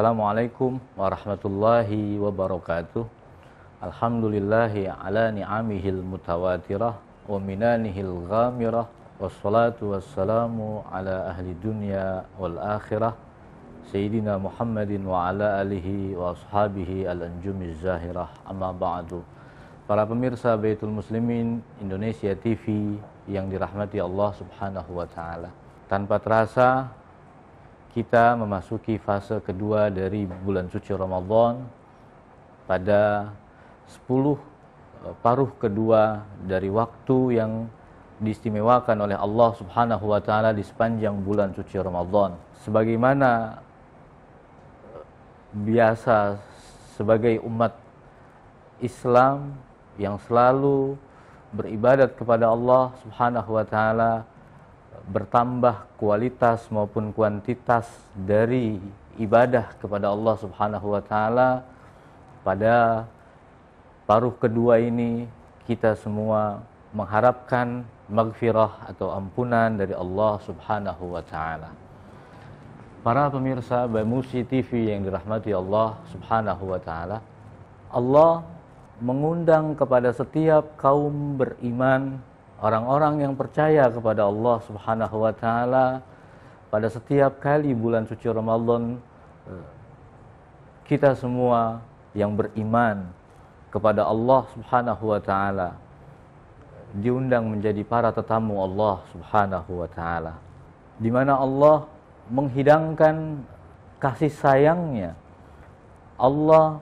Assalamualaikum warahmatullahi wabarakatuh. Alhamdulillahi ala ni'amihil mutawatirah wa minanihil ghamirah wassalatu wassalamu ala ahli dunya wal akhirah Sayyidina Muhammadin wa ala alihi wa ashabihi al-anjumi zahirah amma ba'du Para pemirsa Baitul Muslimin Indonesia TV yang dirahmati Allah subhanahu wa ta'ala Tanpa terasa kita memasuki fase kedua dari bulan suci Ramadan pada 10 eh, paruh kedua dari waktu yang diistimewakan oleh Allah Subhanahu wa taala di sepanjang bulan suci Ramadan. Sebagaimana eh, biasa sebagai umat Islam yang selalu beribadat kepada Allah Subhanahu wa taala bertambah kualitas maupun kuantitas dari ibadah kepada Allah Subhanahu wa taala pada paruh kedua ini kita semua mengharapkan maghfirah atau ampunan dari Allah Subhanahu wa taala. Para pemirsa Bamusi TV yang dirahmati Allah Subhanahu wa taala, Allah mengundang kepada setiap kaum beriman orang-orang yang percaya kepada Allah Subhanahu wa taala pada setiap kali bulan suci Ramadan kita semua yang beriman kepada Allah Subhanahu wa taala diundang menjadi para tetamu Allah Subhanahu wa taala di mana Allah menghidangkan kasih sayangnya Allah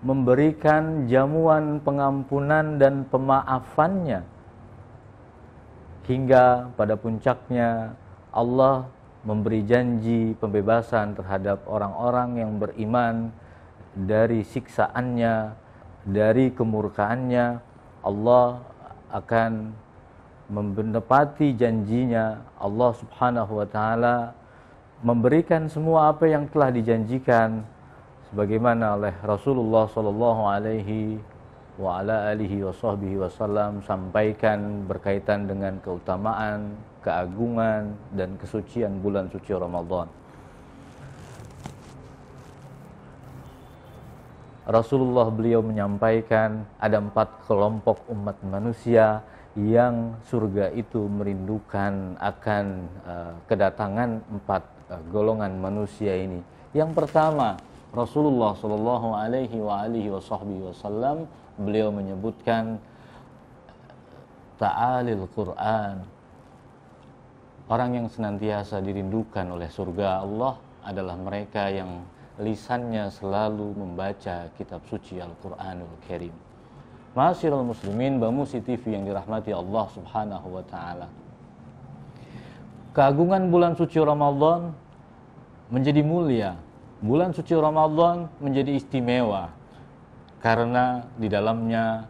memberikan jamuan pengampunan dan pemaafannya hingga pada puncaknya Allah memberi janji pembebasan terhadap orang-orang yang beriman dari siksaannya, dari kemurkaannya. Allah akan menepati janjinya. Allah Subhanahu wa taala memberikan semua apa yang telah dijanjikan sebagaimana oleh Rasulullah sallallahu alaihi wa ala alihi wa sahbihi wasallam sampaikan berkaitan dengan keutamaan, keagungan dan kesucian bulan suci Ramadan. Rasulullah beliau menyampaikan ada empat kelompok umat manusia yang surga itu merindukan akan uh, kedatangan empat uh, golongan manusia ini. Yang pertama, Rasulullah Shallallahu Alaihi wa alihi Wasallam beliau menyebutkan ta'alil Quran. Orang yang senantiasa dirindukan oleh surga Allah adalah mereka yang lisannya selalu membaca kitab suci Al-Quranul Karim. Masyirul muslimin, Bamusi TV yang dirahmati Allah subhanahu wa ta'ala. Keagungan bulan suci Ramadan menjadi mulia. Bulan suci Ramadan menjadi istimewa karena di dalamnya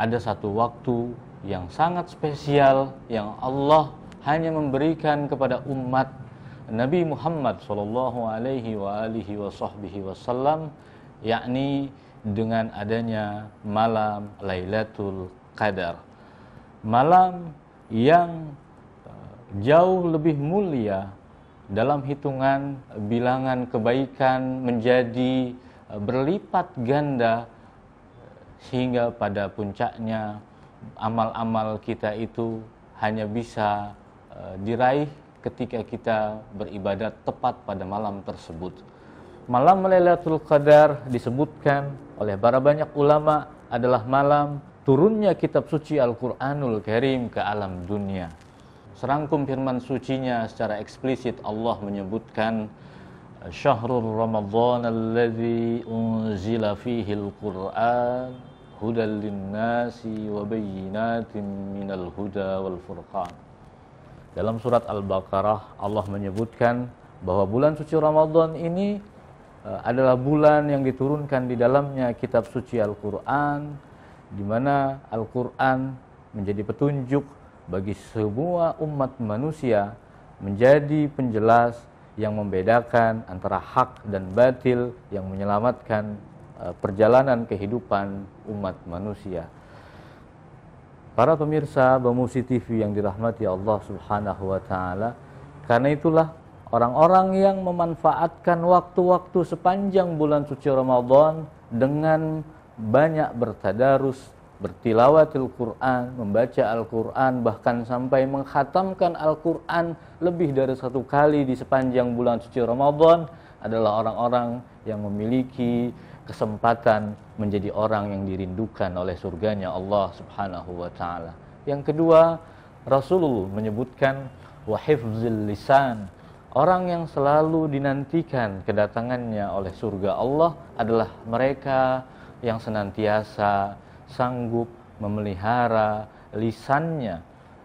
ada satu waktu yang sangat spesial yang Allah hanya memberikan kepada umat Nabi Muhammad Shallallahu Alaihi wa alihi yakni dengan adanya malam Lailatul Qadar, malam yang eh, jauh lebih mulia dalam hitungan bilangan kebaikan menjadi Eh, berlipat ganda eh, sehingga pada puncaknya amal-amal kita itu hanya bisa eh, diraih ketika kita beribadat tepat pada malam tersebut. Malam Lailatul Qadar disebutkan oleh para banyak ulama adalah malam turunnya kitab suci Al-Qur'anul Karim ke alam dunia. Serangkum firman sucinya secara eksplisit Allah menyebutkan شهر رمضان الذي أنزل فيه القرآن هدى للناس وبينات من الهدى والفرقان Dalam surat Al-Baqarah Allah menyebutkan bahwa bulan suci Ramadan ini eh, adalah bulan yang diturunkan di dalamnya kitab suci Al-Qur'an di mana Al-Qur'an menjadi petunjuk bagi semua umat manusia menjadi penjelas yang membedakan antara hak dan batil yang menyelamatkan eh, perjalanan kehidupan umat manusia. Para pemirsa Bemusi TV yang dirahmati Allah Subhanahu wa taala, karena itulah orang-orang yang memanfaatkan waktu-waktu sepanjang bulan suci Ramadan dengan banyak bertadarus bertilawatil Quran, membaca Al-Quran, bahkan sampai menghatamkan Al-Quran lebih dari satu kali di sepanjang bulan suci Ramadan adalah orang-orang yang memiliki kesempatan menjadi orang yang dirindukan oleh surganya Allah Subhanahu wa taala. Yang kedua, Rasulullah menyebutkan wahifzil lisan. Orang yang selalu dinantikan kedatangannya oleh surga Allah adalah mereka yang senantiasa sanggup memelihara lisannya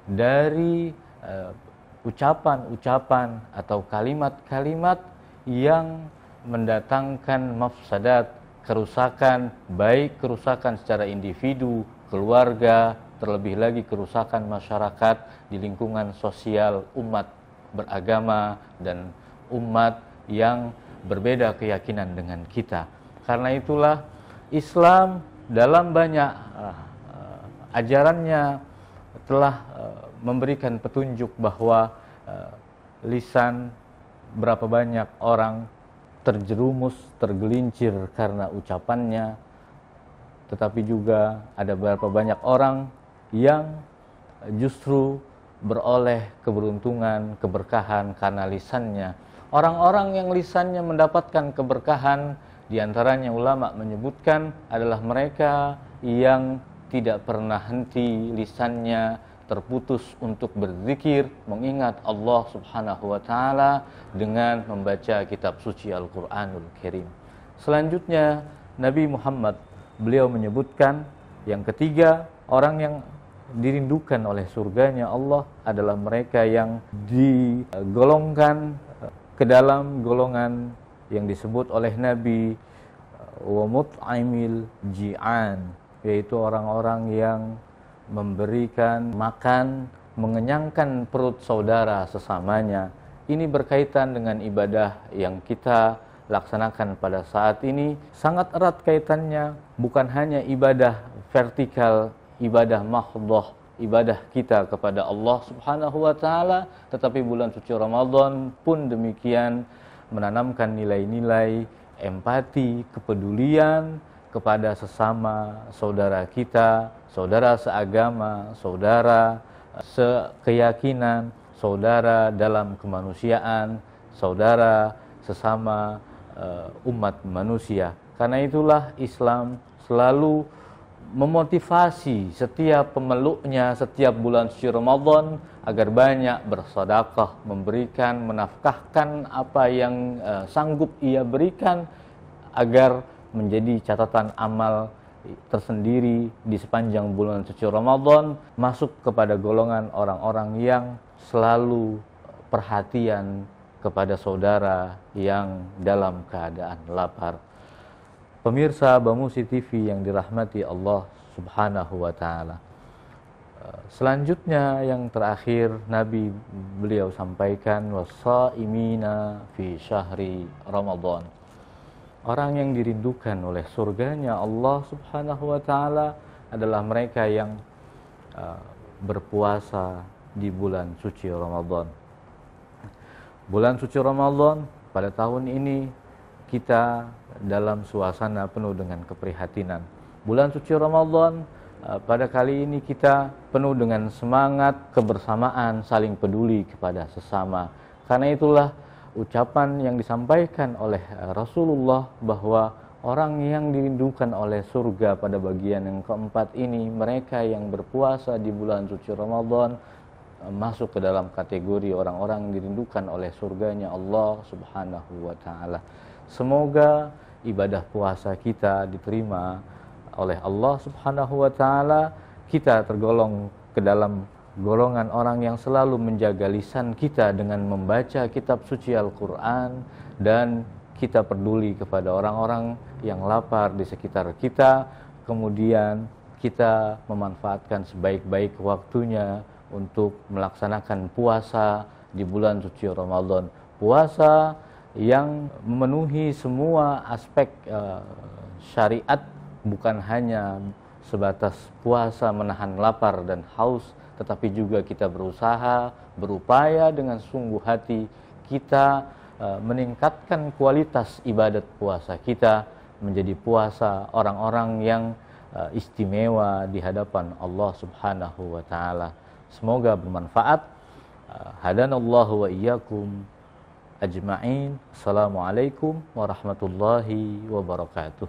dari eh, ucapan-ucapan uh, atau kalimat-kalimat yang mendatangkan mafsadat, kerusakan, baik kerusakan secara individu, keluarga, terlebih lagi kerusakan masyarakat di lingkungan sosial umat beragama dan umat yang berbeda keyakinan dengan kita. Karena itulah Islam dalam banyak uh, ajarannya telah uh, memberikan petunjuk bahwa uh, lisan berapa banyak orang terjerumus, tergelincir karena ucapannya, tetapi juga ada berapa banyak orang yang justru beroleh keberuntungan, keberkahan karena lisannya. Orang-orang yang lisannya mendapatkan keberkahan di antaranya ulama menyebutkan adalah mereka yang tidak pernah henti lisannya terputus untuk berzikir mengingat Allah Subhanahu wa taala dengan membaca kitab suci Al-Qur'anul Karim. Selanjutnya Nabi Muhammad beliau menyebutkan yang ketiga orang yang dirindukan oleh surganya Allah adalah mereka yang digolongkan eh, ke dalam golongan yang disebut oleh Nabi uh, wa mut'imil ji'an yaitu orang-orang yang memberikan makan mengenyangkan perut saudara sesamanya ini berkaitan dengan ibadah yang kita laksanakan pada saat ini sangat erat kaitannya bukan hanya ibadah vertikal ibadah mahdoh ibadah kita kepada Allah Subhanahu wa taala tetapi bulan suci Ramadan pun demikian menanamkan nilai-nilai empati, kepedulian kepada sesama saudara kita, saudara seagama, saudara sekeyakinan, saudara dalam kemanusiaan, saudara sesama eh, umat manusia. Karena itulah Islam selalu memotivasi setiap pemeluknya setiap bulan suci Ramadan agar banyak bersedekah, memberikan, menafkahkan apa yang uh, sanggup ia berikan agar menjadi catatan amal tersendiri di sepanjang bulan suci Ramadan masuk kepada golongan orang-orang yang selalu perhatian kepada saudara yang dalam keadaan lapar. Pemirsa Bamusi TV yang dirahmati Allah Subhanahu wa taala. Eh, selanjutnya yang terakhir Nabi beliau sampaikan wasaimina fi syahri Ramadan. Orang yang dirindukan oleh surganya Allah Subhanahu wa taala adalah mereka yang eh, berpuasa di bulan suci Ramadan. Bulan suci Ramadan pada tahun ini kita dalam suasana penuh dengan keprihatinan. Bulan suci Ramadan eh, pada kali ini kita penuh dengan semangat kebersamaan, saling peduli kepada sesama. Karena itulah ucapan yang disampaikan oleh eh, Rasulullah bahwa orang yang dirindukan oleh surga pada bagian yang keempat ini, mereka yang berpuasa di bulan suci Ramadan eh, masuk ke dalam kategori orang-orang yang dirindukan oleh surganya Allah Subhanahu wa taala. Semoga ibadah puasa kita diterima oleh Allah Subhanahu wa taala, kita tergolong ke dalam golongan orang yang selalu menjaga lisan kita dengan membaca kitab suci Al-Qur'an dan kita peduli kepada orang-orang yang lapar di sekitar kita, kemudian kita memanfaatkan sebaik-baik waktunya untuk melaksanakan puasa di bulan suci Ramadan. Puasa yang memenuhi semua aspek uh, syariat bukan hanya sebatas puasa menahan lapar dan haus tetapi juga kita berusaha berupaya dengan sungguh hati kita uh, meningkatkan kualitas ibadat puasa kita menjadi puasa orang-orang yang uh, istimewa di hadapan Allah Subhanahu wa taala. Semoga bermanfaat. Hadanallahu wa iyyakum أجمعين السلام عليكم ورحمة الله وبركاته